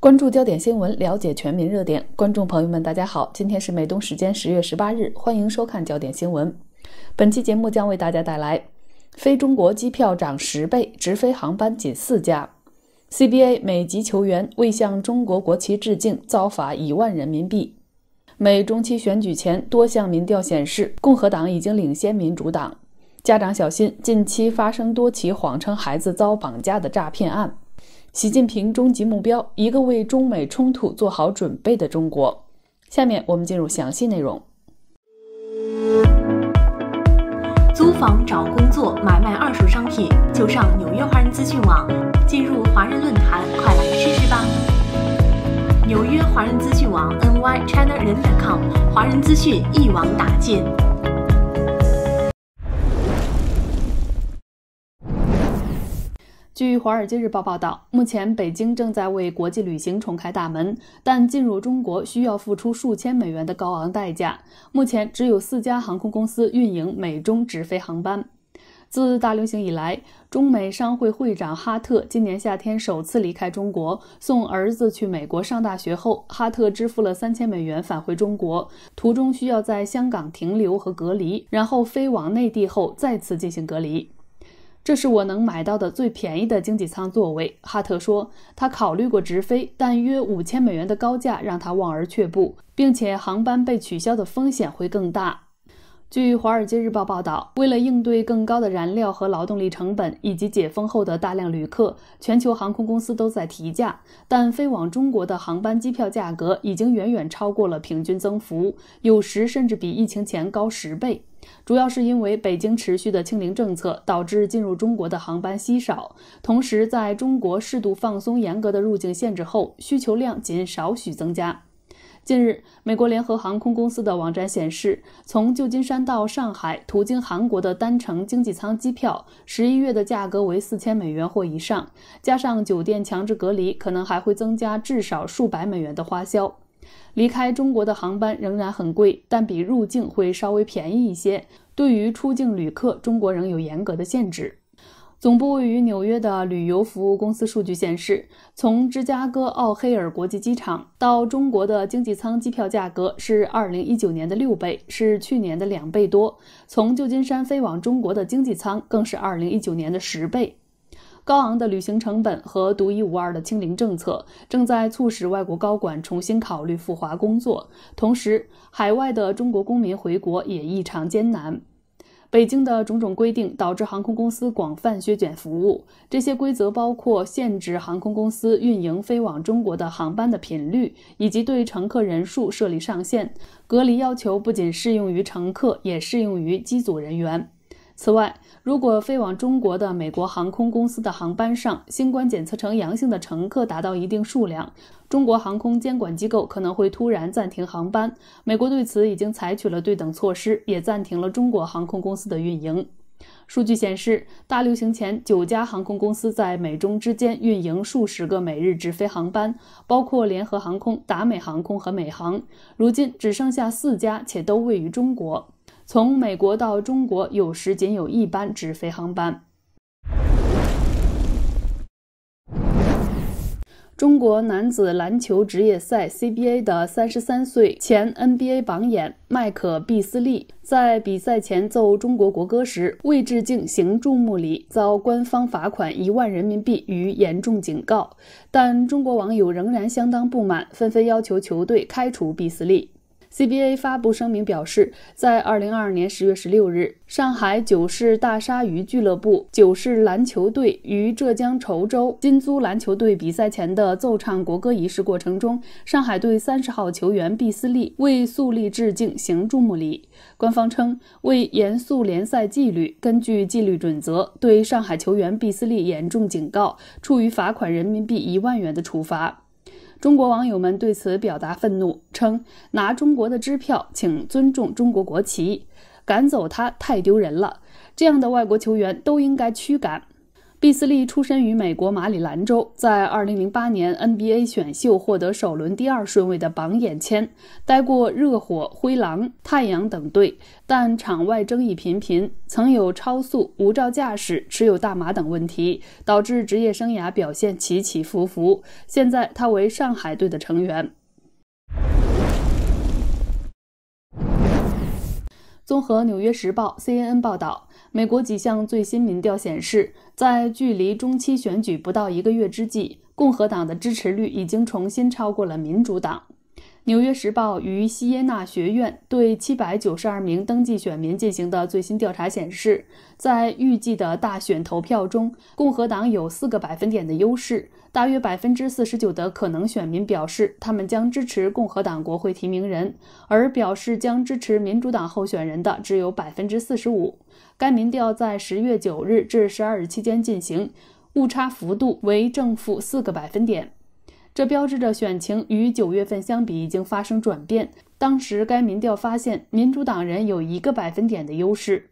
关注焦点新闻，了解全民热点。观众朋友们，大家好，今天是美东时间十月十八日，欢迎收看焦点新闻。本期节目将为大家带来：非中国机票涨十倍，直飞航班仅四架 c b a 美籍球员未向中国国旗致敬遭罚一万人民币；美中期选举前多项民调显示共和党已经领先民主党；家长小心，近期发生多起谎称孩子遭绑架的诈骗案。习近平终极目标：一个为中美冲突做好准备的中国。下面我们进入详细内容。租房、找工作、买卖二手商品，就上纽约华人资讯网，进入华人论坛，快来试试吧！纽约华人资讯网 （NYChinaRen.com），华人资讯一网打尽。据《华尔街日报》报道，目前北京正在为国际旅行重开大门，但进入中国需要付出数千美元的高昂代价。目前只有四家航空公司运营美中直飞航班。自大流行以来，中美商会会长哈特今年夏天首次离开中国，送儿子去美国上大学后，哈特支付了三千美元返回中国，途中需要在香港停留和隔离，然后飞往内地后再次进行隔离。这是我能买到的最便宜的经济舱座位，哈特说。他考虑过直飞，但约五千美元的高价让他望而却步，并且航班被取消的风险会更大。据《华尔街日报》报道，为了应对更高的燃料和劳动力成本，以及解封后的大量旅客，全球航空公司都在提价。但飞往中国的航班机票价格已经远远超过了平均增幅，有时甚至比疫情前高十倍。主要是因为北京持续的清零政策导致进入中国的航班稀少，同时在中国适度放松严格的入境限制后，需求量仅少许增加。近日，美国联合航空公司的网站显示，从旧金山到上海途经韩国的单程经济舱机票，十一月的价格为四千美元或以上，加上酒店强制隔离，可能还会增加至少数百美元的花销。离开中国的航班仍然很贵，但比入境会稍微便宜一些。对于出境旅客，中国仍有严格的限制。总部位于纽约的旅游服务公司数据显示，从芝加哥奥黑尔国际机场到中国的经济舱机票价格是2019年的六倍，是去年的两倍多。从旧金山飞往中国的经济舱更是2019年的十倍。高昂的旅行成本和独一无二的清零政策，正在促使外国高管重新考虑赴华工作。同时，海外的中国公民回国也异常艰难。北京的种种规定导致航空公司广泛削减服务。这些规则包括限制航空公司运营飞往中国的航班的频率，以及对乘客人数设立上限。隔离要求不仅适用于乘客，也适用于机组人员。此外，如果飞往中国的美国航空公司的航班上，新冠检测呈阳性的乘客达到一定数量，中国航空监管机构可能会突然暂停航班。美国对此已经采取了对等措施，也暂停了中国航空公司的运营。数据显示，大流行前九家航空公司在美中之间运营数十个每日直飞航班，包括联合航空、达美航空和美航。如今只剩下四家，且都位于中国。从美国到中国，有时仅有一班直飞航班。中国男子篮球职业赛 CBA 的三十三岁前 NBA 榜眼麦克毕斯利，在比赛前奏中国国歌时未致敬行注目礼，遭官方罚款一万人民币与严重警告。但中国网友仍然相当不满，纷纷要求球队开除毕斯利。CBA 发布声明表示，在二零二二年十月十六日，上海九世大鲨鱼俱乐部九世篮球队与浙江稠州金租篮球队比赛前的奏唱国歌仪式过程中，上海队三十号球员毕斯利为肃立致敬行注目礼。官方称，为严肃联赛纪律，根据纪律准则，对上海球员毕斯利严重警告，处于罚款人民币一万元的处罚。中国网友们对此表达愤怒，称：“拿中国的支票，请尊重中国国旗，赶走他太丢人了。这样的外国球员都应该驱赶。”毕斯利出身于美国马里兰州，在2008年 NBA 选秀获得首轮第二顺位的榜眼签，待过热火、灰狼、太阳等队，但场外争议频频，曾有超速、无照驾驶、持有大麻等问题，导致职业生涯表现起起伏伏。现在他为上海队的成员。综合《纽约时报》、CNN 报道，美国几项最新民调显示，在距离中期选举不到一个月之际，共和党的支持率已经重新超过了民主党。《纽约时报》与西耶纳学院对七百九十二名登记选民进行的最新调查显示，在预计的大选投票中，共和党有四个百分点的优势。大约百分之四十九的可能选民表示他们将支持共和党国会提名人，而表示将支持民主党候选人的只有百分之四十五。该民调在十月九日至十二日期间进行，误差幅度为正负四个百分点。这标志着选情与九月份相比已经发生转变。当时该民调发现，民主党人有一个百分点的优势。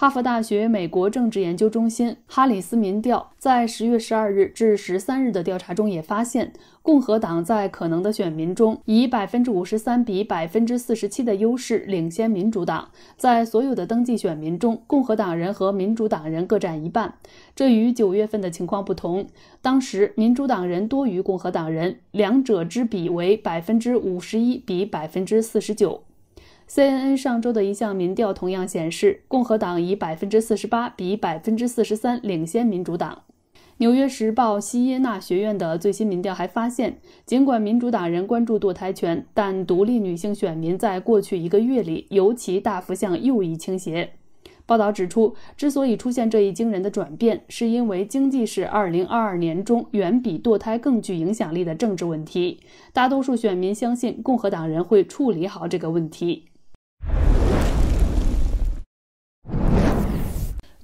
哈佛大学美国政治研究中心哈里斯民调在十月十二日至十三日的调查中也发现，共和党在可能的选民中以百分之五十三比百分之四十七的优势领先民主党。在所有的登记选民中，共和党人和民主党人各占一半，这与九月份的情况不同。当时民主党人多于共和党人，两者之比为百分之五十一比百分之四十九。CNN 上周的一项民调同样显示，共和党以百分之四十八比百分之四十三领先民主党。《纽约时报》西耶纳学院的最新民调还发现，尽管民主党人关注堕胎权，但独立女性选民在过去一个月里尤其大幅向右翼倾斜。报道指出，之所以出现这一惊人的转变，是因为经济是2022年中远比堕胎更具影响力的政治问题。大多数选民相信共和党人会处理好这个问题。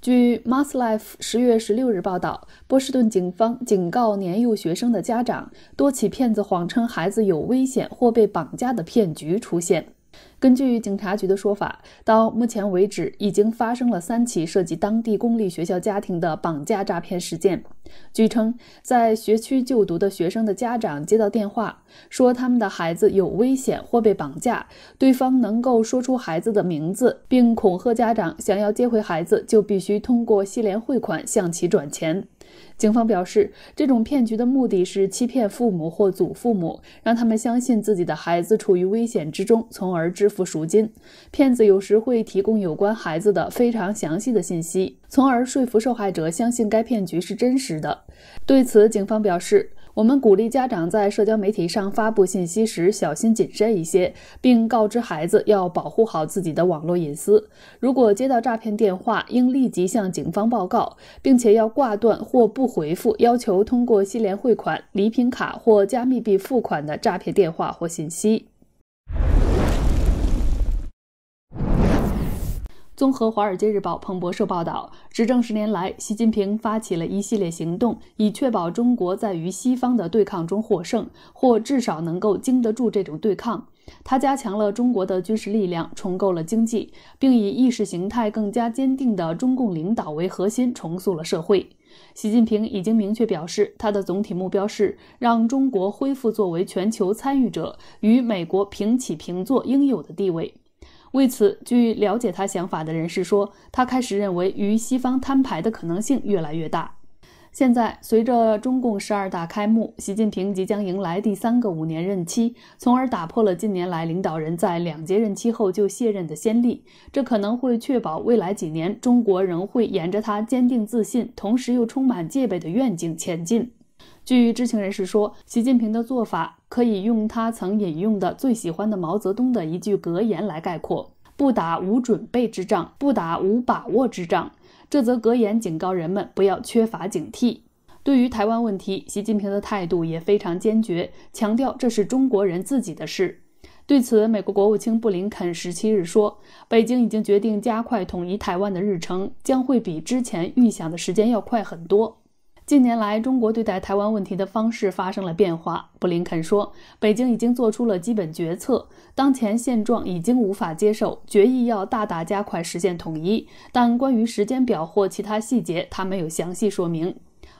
据《Mass Life》十月十六日报道，波士顿警方警告年幼学生的家长，多起骗子谎称孩子有危险或被绑架的骗局出现。根据警察局的说法，到目前为止已经发生了三起涉及当地公立学校家庭的绑架诈骗事件。据称，在学区就读的学生的家长接到电话，说他们的孩子有危险或被绑架，对方能够说出孩子的名字，并恐吓家长，想要接回孩子就必须通过西联汇款向其转钱。警方表示，这种骗局的目的是欺骗父母或祖父母，让他们相信自己的孩子处于危险之中，从而支付赎金。骗子有时会提供有关孩子的非常详细的信息，从而说服受害者相信该骗局是真实的。对此，警方表示。我们鼓励家长在社交媒体上发布信息时小心谨慎一些，并告知孩子要保护好自己的网络隐私。如果接到诈骗电话，应立即向警方报告，并且要挂断或不回复要求通过西联汇款、礼品卡或加密币付款的诈骗电话或信息。综合《华尔街日报》、彭博社报道，执政十年来，习近平发起了一系列行动，以确保中国在与西方的对抗中获胜，或至少能够经得住这种对抗。他加强了中国的军事力量，重构了经济，并以意识形态更加坚定的中共领导为核心，重塑了社会。习近平已经明确表示，他的总体目标是让中国恢复作为全球参与者与美国平起平坐应有的地位。为此，据了解他想法的人士说，他开始认为与西方摊牌的可能性越来越大。现在，随着中共十二大开幕，习近平即将迎来第三个五年任期，从而打破了近年来领导人在两届任期后就卸任的先例。这可能会确保未来几年中国仍会沿着他坚定自信，同时又充满戒备的愿景前进。据知情人士说，习近平的做法可以用他曾引用的最喜欢的毛泽东的一句格言来概括：“不打无准备之仗，不打无把握之仗。”这则格言警告人们不要缺乏警惕。对于台湾问题，习近平的态度也非常坚决，强调这是中国人自己的事。对此，美国国务卿布林肯十七日说，北京已经决定加快统一台湾的日程，将会比之前预想的时间要快很多。近年来，中国对待台湾问题的方式发生了变化。布林肯说，北京已经做出了基本决策，当前现状已经无法接受，决议要大大加快实现统一。但关于时间表或其他细节，他没有详细说明。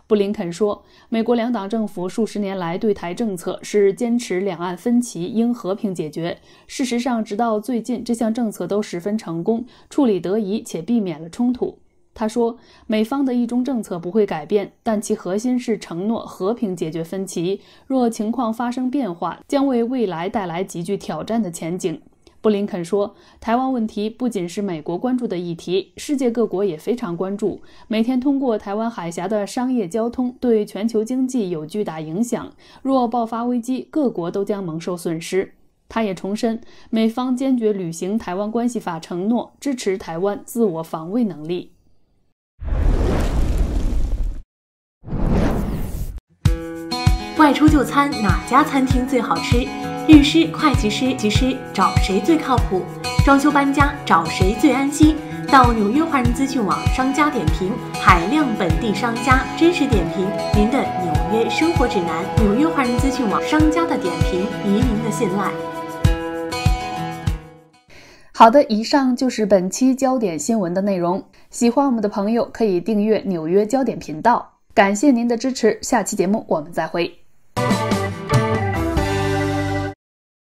布林肯说，美国两党政府数十年来对台政策是坚持两岸分歧应和平解决。事实上，直到最近，这项政策都十分成功，处理得宜且避免了冲突。他说，美方的一中政策不会改变，但其核心是承诺和平解决分歧。若情况发生变化，将为未来带来极具挑战的前景。布林肯说，台湾问题不仅是美国关注的议题，世界各国也非常关注。每天通过台湾海峡的商业交通对全球经济有巨大影响，若爆发危机，各国都将蒙受损失。他也重申，美方坚决履行《台湾关系法》承诺，支持台湾自我防卫能力。外出就餐哪家餐厅最好吃？律师、会计师、技师找谁最靠谱？装修搬家找谁最安心？到纽约华人资讯网商家点评，海量本地商家真实点评，您的纽约生活指南。纽约华人资讯网商家的点评，移民的信赖。好的，以上就是本期焦点新闻的内容。喜欢我们的朋友可以订阅纽约焦点频道。感谢您的支持，下期节目我们再会。